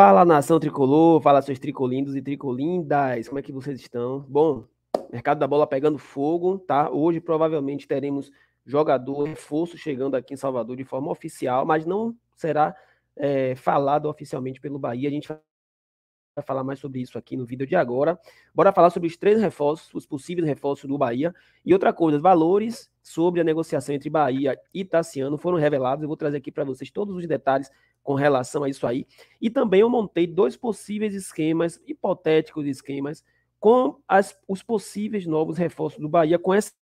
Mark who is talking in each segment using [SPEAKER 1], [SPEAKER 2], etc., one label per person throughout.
[SPEAKER 1] Fala nação tricolor, fala seus tricolindos e tricolindas, como é que vocês estão? Bom, mercado da bola pegando fogo, tá? Hoje provavelmente teremos jogador, reforço chegando aqui em Salvador de forma oficial, mas não será é, falado oficialmente pelo Bahia. A gente vai falar mais sobre isso aqui no vídeo de agora. Bora falar sobre os três reforços, os possíveis reforços do Bahia. E outra coisa, valores sobre a negociação entre Bahia e Tassiano foram revelados. Eu vou trazer aqui para vocês todos os detalhes com relação a isso aí. E também eu montei dois possíveis esquemas, hipotéticos esquemas, com as, os possíveis novos reforços do Bahia, com essa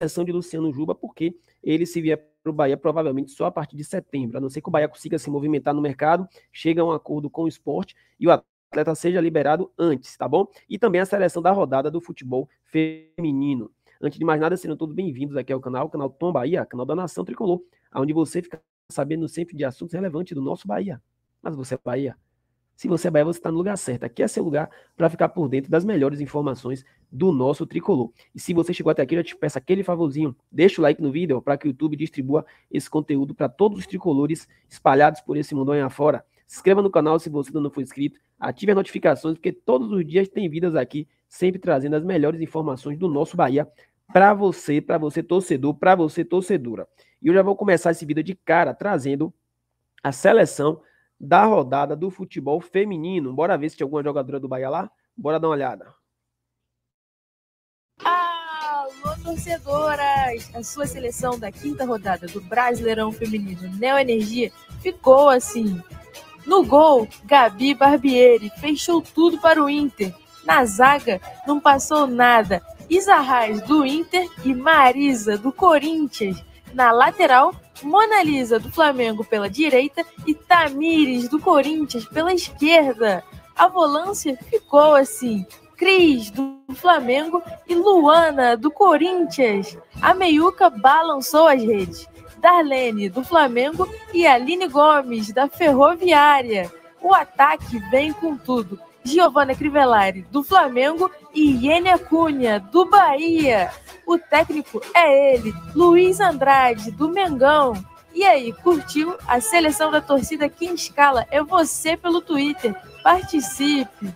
[SPEAKER 1] exceção de Luciano Juba, porque ele se vier para o Bahia provavelmente só a partir de setembro, a não ser que o Bahia consiga se movimentar no mercado, chegue a um acordo com o esporte e o atleta seja liberado antes, tá bom? E também a seleção da rodada do futebol feminino. Antes de mais nada, sejam todos bem-vindos aqui ao canal, canal Tom Bahia, canal da Nação Tricolor, onde você fica sabendo sempre de assuntos relevantes do nosso Bahia. Mas você é Bahia. Se você é Bahia, você está no lugar certo. Aqui é seu lugar para ficar por dentro das melhores informações do nosso tricolor. E se você chegou até aqui, eu te peço aquele favorzinho. Deixa o like no vídeo para que o YouTube distribua esse conteúdo para todos os tricolores espalhados por esse aí afora. Se inscreva no canal se você ainda não for inscrito. Ative as notificações, porque todos os dias tem vidas aqui, sempre trazendo as melhores informações do nosso Bahia para você, para você torcedor, para você torcedora. E eu já vou começar esse vídeo de cara trazendo a seleção da rodada do futebol feminino. Bora ver se tem alguma jogadora do Bahia lá? Bora dar uma olhada.
[SPEAKER 2] Alô, torcedoras! A sua seleção da quinta rodada do Brasileirão Feminino Neo Energia ficou assim. No gol, Gabi Barbieri fechou tudo para o Inter. Na zaga, não passou nada. Isarraz do Inter e Marisa do Corinthians na lateral, Mona Lisa do Flamengo pela direita e Tamires do Corinthians pela esquerda. A volância ficou assim: Cris do Flamengo e Luana do Corinthians. A meiuca balançou as redes. Darlene do Flamengo e Aline Gomes da Ferroviária. O ataque vem com tudo. Giovanna Crivellari, do Flamengo, e Yenia Cunha, do Bahia. O técnico é ele, Luiz Andrade, do Mengão. E aí, curtiu? A seleção da torcida que escala é você pelo Twitter. Participe!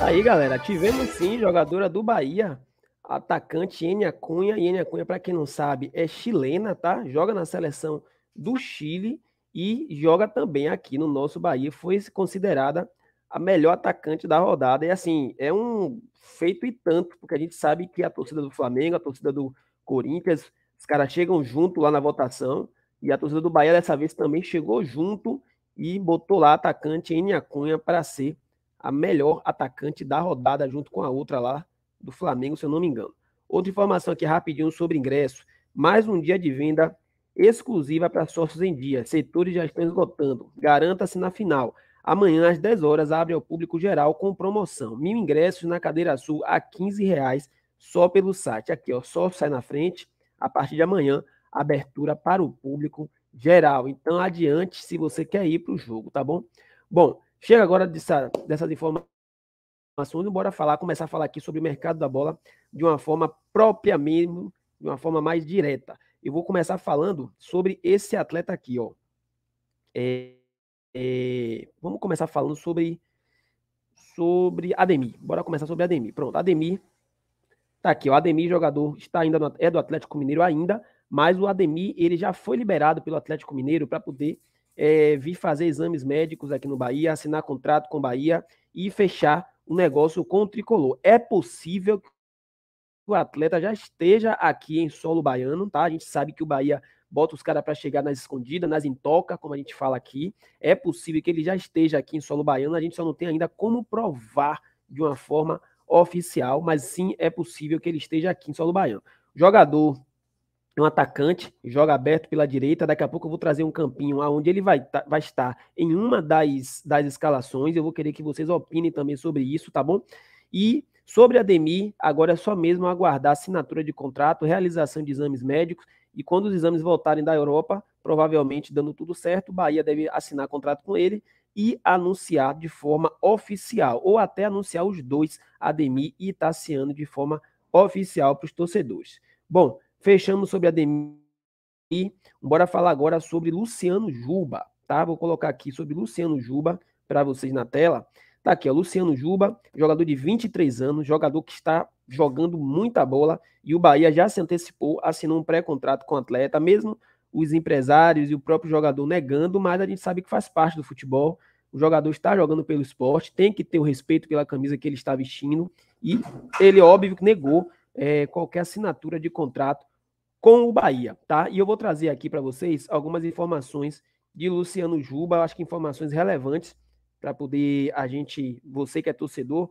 [SPEAKER 1] Aí, galera, tivemos sim jogadora do Bahia, atacante Enia Cunha. Enia Cunha, para quem não sabe, é chilena, tá? Joga na seleção do Chile e joga também aqui no nosso Bahia. Foi considerada a melhor atacante da rodada. E assim, é um feito e tanto, porque a gente sabe que a torcida do Flamengo, a torcida do Corinthians, os caras chegam junto lá na votação. E a torcida do Bahia dessa vez também chegou junto e botou lá a atacante Enia Cunha para ser a melhor atacante da rodada, junto com a outra lá do Flamengo, se eu não me engano. Outra informação aqui rapidinho sobre ingresso. Mais um dia de venda exclusiva para sócios em dia. Setores já estão esgotando. Garanta-se na final. Amanhã, às 10 horas, abre ao público geral com promoção. Mil ingressos na cadeira azul a 15 reais só pelo site. Aqui, ó, só sai na frente. A partir de amanhã, abertura para o público geral. Então, adiante se você quer ir para o jogo, tá bom? Bom, chega agora dessa, dessas informações e bora falar, começar a falar aqui sobre o mercado da bola de uma forma própria mesmo, de uma forma mais direta. Eu vou começar falando sobre esse atleta aqui, ó. É, é, vamos começar falando sobre sobre Ademir. Bora começar sobre Ademir. Pronto, Ademir tá aqui, o Ademir jogador está ainda no, é do Atlético Mineiro ainda, mas o Ademir ele já foi liberado pelo Atlético Mineiro para poder é, vir fazer exames médicos aqui no Bahia, assinar contrato com o Bahia e fechar o um negócio com o Tricolor. É possível o atleta já esteja aqui em solo baiano, tá? A gente sabe que o Bahia bota os caras para chegar nas escondidas, nas intoca, como a gente fala aqui. É possível que ele já esteja aqui em solo baiano, a gente só não tem ainda como provar de uma forma oficial, mas sim é possível que ele esteja aqui em solo baiano. Jogador um atacante, joga aberto pela direita. Daqui a pouco eu vou trazer um campinho aonde ele vai, tá, vai estar em uma das, das escalações. Eu vou querer que vocês opinem também sobre isso, tá bom? E Sobre a Demi, agora é só mesmo aguardar assinatura de contrato, realização de exames médicos e quando os exames voltarem da Europa, provavelmente dando tudo certo, Bahia deve assinar contrato com ele e anunciar de forma oficial, ou até anunciar os dois, Ademir e Itaciano, de forma oficial para os torcedores. Bom, fechamos sobre Ademir. Bora falar agora sobre Luciano Juba, tá? Vou colocar aqui sobre Luciano Juba para vocês na tela. Tá aqui, ó, Luciano Juba, jogador de 23 anos, jogador que está jogando muita bola e o Bahia já se antecipou, assinou um pré-contrato com o atleta, mesmo os empresários e o próprio jogador negando, mas a gente sabe que faz parte do futebol. O jogador está jogando pelo esporte, tem que ter o respeito pela camisa que ele está vestindo e ele, óbvio, negou é, qualquer assinatura de contrato com o Bahia, tá? E eu vou trazer aqui para vocês algumas informações de Luciano Juba, acho que informações relevantes para poder a gente, você que é torcedor,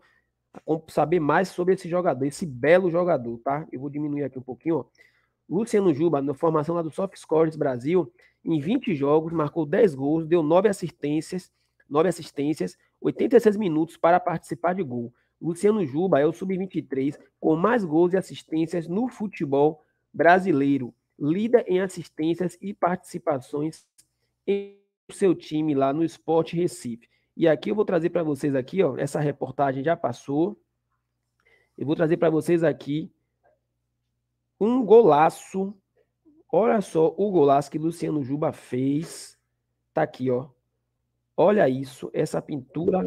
[SPEAKER 1] saber mais sobre esse jogador, esse belo jogador, tá? Eu vou diminuir aqui um pouquinho, ó. Luciano Juba, na formação lá do Soft Scores Brasil, em 20 jogos, marcou 10 gols, deu 9 assistências, 9 assistências, 86 minutos para participar de gol. Luciano Juba é o sub-23 com mais gols e assistências no futebol brasileiro. Líder em assistências e participações em seu time lá no Esporte Recife. E aqui eu vou trazer para vocês aqui, ó, essa reportagem já passou. Eu vou trazer para vocês aqui um golaço. Olha só o golaço que Luciano Juba fez. Tá aqui, ó. Olha isso, essa pintura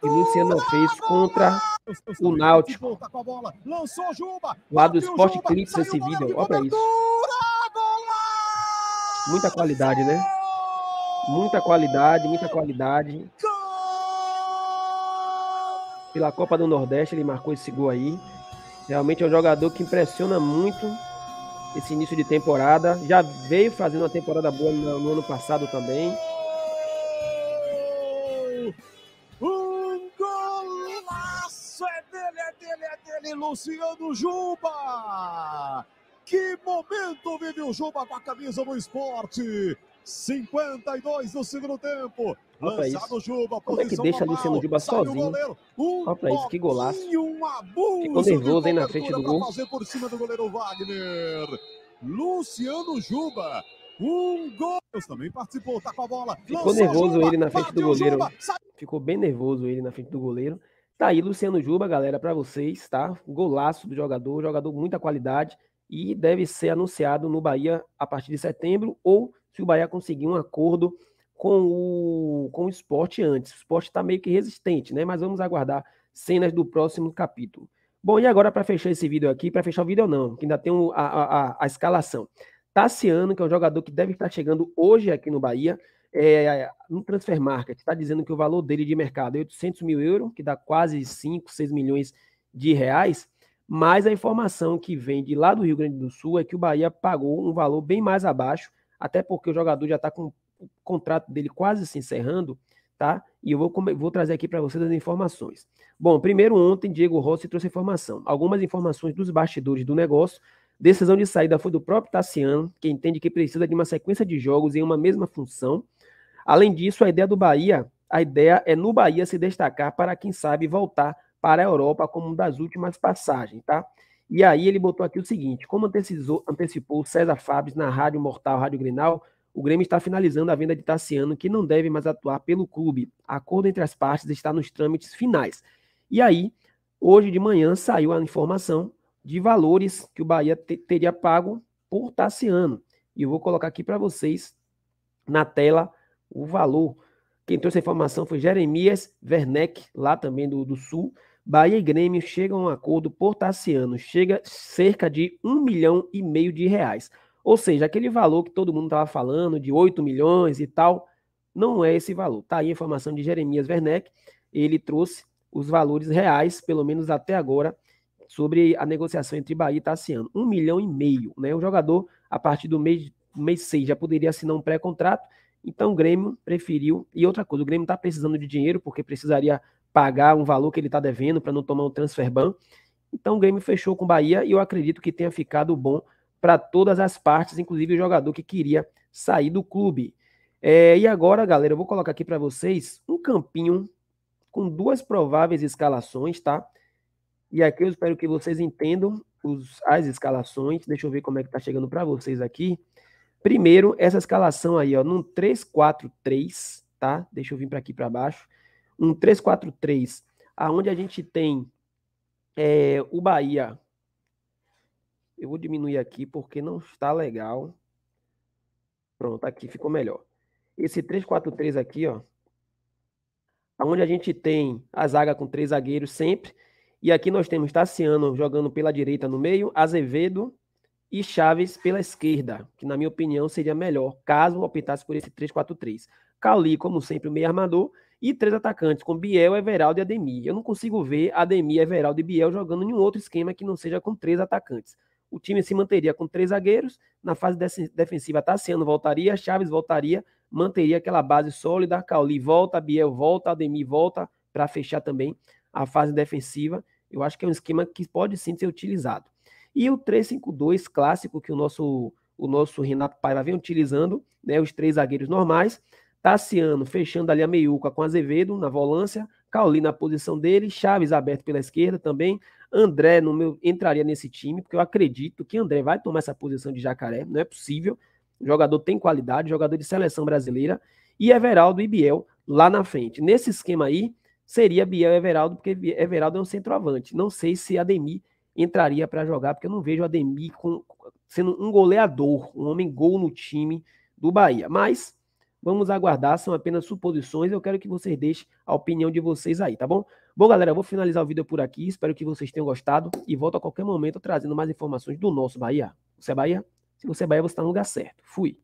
[SPEAKER 1] que Luciano ah, fez contra o Náutico.
[SPEAKER 2] Lá do Esporte Clips esse vídeo,
[SPEAKER 1] olha pra isso. Muita qualidade, né? Muita qualidade, muita qualidade. Pela Copa do Nordeste, ele marcou esse gol aí. Realmente é um jogador que impressiona muito esse início de temporada. Já veio fazendo uma temporada boa no, no ano passado também. Um golaço! É dele, é dele, é dele, Luciano Juba! Que momento vive o Juba com a camisa do esporte! 52 do segundo tempo. Olha Juba, Como é que deixa normal, Juba sozinho? um Olha pra isso, que golaço. Ficou nervoso aí na frente do gol. Fazer por cima do goleiro
[SPEAKER 2] Wagner. Luciano Juba. Um gol. Também participou, tá com a bola. Ficou Lançou nervoso Juba, ele na frente do goleiro. Juba,
[SPEAKER 1] Ficou bem nervoso ele na frente do goleiro. Tá aí, Luciano Juba, galera, para vocês, tá? Golaço do jogador, jogador muita qualidade e deve ser anunciado no Bahia a partir de setembro ou se o Bahia conseguir um acordo com o, com o esporte antes. O esporte está meio que resistente, né? Mas vamos aguardar cenas do próximo capítulo. Bom, e agora para fechar esse vídeo aqui, para fechar o vídeo não, que ainda tem um, a, a, a, escalação. Tassiano, que é um jogador que deve estar chegando hoje aqui no Bahia, é, no Transfer Market, está dizendo que o valor dele de mercado é 800 mil euros, que dá quase 5, 6 milhões de reais, mas a informação que vem de lá do Rio Grande do Sul é que o Bahia pagou um valor bem mais abaixo, até porque o jogador já está com o contrato dele quase se encerrando, tá? E eu vou, vou trazer aqui para vocês as informações. Bom, primeiro ontem, Diego Rossi trouxe informação, algumas informações dos bastidores do negócio. Decisão de saída foi do próprio Tassiano, que entende que precisa de uma sequência de jogos em uma mesma função. Além disso, a ideia do Bahia, a ideia é no Bahia se destacar para, quem sabe, voltar para a Europa como uma das últimas passagens, tá? E aí ele botou aqui o seguinte: como antecipou, antecipou César Fábio na Rádio Mortal, Rádio Grinal, o Grêmio está finalizando a venda de Tassiano, que não deve mais atuar pelo clube. Acordo entre as partes está nos trâmites finais. E aí, hoje de manhã saiu a informação de valores que o Bahia teria pago por Tassiano. E eu vou colocar aqui para vocês na tela o valor. Quem trouxe a informação foi Jeremias Werneck, lá também do, do Sul. Bahia e Grêmio chegam a um acordo por Tassiano, chega cerca de um milhão e meio de reais. Ou seja, aquele valor que todo mundo estava falando, de 8 milhões e tal, não é esse valor. Tá aí a informação de Jeremias Werneck, ele trouxe os valores reais, pelo menos até agora, sobre a negociação entre Bahia e Tassiano. Um milhão e meio, né? O jogador, a partir do mês, mês 6, já poderia assinar um pré-contrato, então o Grêmio preferiu. E outra coisa, o Grêmio está precisando de dinheiro, porque precisaria pagar um valor que ele está devendo para não tomar um transfer ban. Então o Grêmio fechou com o Bahia e eu acredito que tenha ficado bom para todas as partes, inclusive o jogador que queria sair do clube. É, e agora, galera, eu vou colocar aqui para vocês um campinho com duas prováveis escalações, tá? E aqui eu espero que vocês entendam os, as escalações. Deixa eu ver como é que tá chegando para vocês aqui. Primeiro, essa escalação aí, ó, num 3-4-3, tá? Deixa eu vir para aqui para baixo um 3-4-3, aonde a gente tem é, o Bahia. Eu vou diminuir aqui porque não está legal. Pronto, aqui ficou melhor. Esse 3-4-3 aqui, ó, aonde a gente tem a zaga com três zagueiros sempre, e aqui nós temos Tassiano jogando pela direita no meio, Azevedo e Chaves pela esquerda, que na minha opinião seria melhor, caso optasse por esse 3-4-3. Cali, como sempre, o meio armador, e três atacantes com Biel, Everaldo e Ademir. Eu não consigo ver Ademir, Everaldo e Biel jogando nenhum outro esquema que não seja com três atacantes. O time se manteria com três zagueiros, na fase defensiva Tassiano voltaria, Chaves voltaria, manteria aquela base sólida, Cauli volta, Biel volta, Ademir volta, para fechar também a fase defensiva. Eu acho que é um esquema que pode sim ser utilizado. E o 3-5-2 clássico que o nosso o nosso Renato Paiva vem utilizando, né, os três zagueiros normais, Tassiano fechando ali a meiuca com Azevedo na volância, Cauli na posição dele, Chaves aberto pela esquerda também. André no meu, entraria nesse time, porque eu acredito que André vai tomar essa posição de jacaré, não é possível. O jogador tem qualidade, jogador de seleção brasileira, e Everaldo e Biel lá na frente. Nesse esquema aí, seria Biel e Everaldo, porque Everaldo é um centroavante. Não sei se Ademir entraria para jogar, porque eu não vejo Ademir com, sendo um goleador, um homem gol no time do Bahia. Mas Vamos aguardar, são apenas suposições. Eu quero que vocês deixem a opinião de vocês aí, tá bom? Bom, galera, eu vou finalizar o vídeo por aqui. Espero que vocês tenham gostado e volto a qualquer momento trazendo mais informações do nosso Bahia. Você é Bahia? Se você é Bahia, você está no lugar certo. Fui.